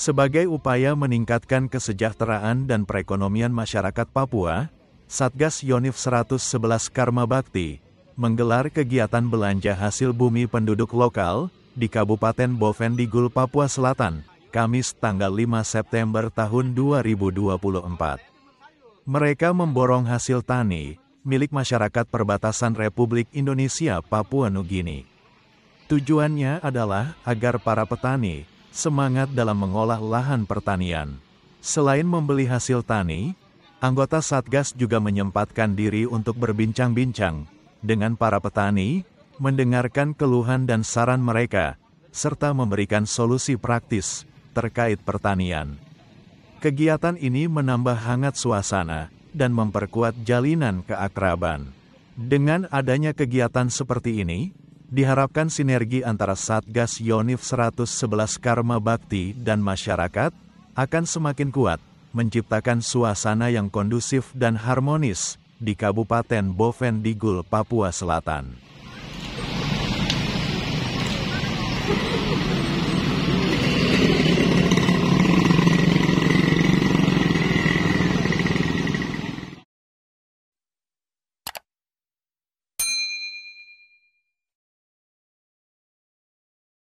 Sebagai upaya meningkatkan kesejahteraan dan perekonomian masyarakat Papua, Satgas Yonif 111 Karma Bakti menggelar kegiatan belanja hasil bumi penduduk lokal di Kabupaten Bovendigul, Papua Selatan, Kamis tanggal 5 September tahun 2024. Mereka memborong hasil tani milik masyarakat perbatasan Republik Indonesia Papua Nugini. Tujuannya adalah agar para petani semangat dalam mengolah lahan pertanian. Selain membeli hasil tani, anggota Satgas juga menyempatkan diri untuk berbincang-bincang dengan para petani, mendengarkan keluhan dan saran mereka, serta memberikan solusi praktis terkait pertanian. Kegiatan ini menambah hangat suasana dan memperkuat jalinan keakraban. Dengan adanya kegiatan seperti ini, Diharapkan sinergi antara Satgas Yonif 111 Karma Bakti dan masyarakat akan semakin kuat, menciptakan suasana yang kondusif dan harmonis di Kabupaten Boven Digul, Papua Selatan.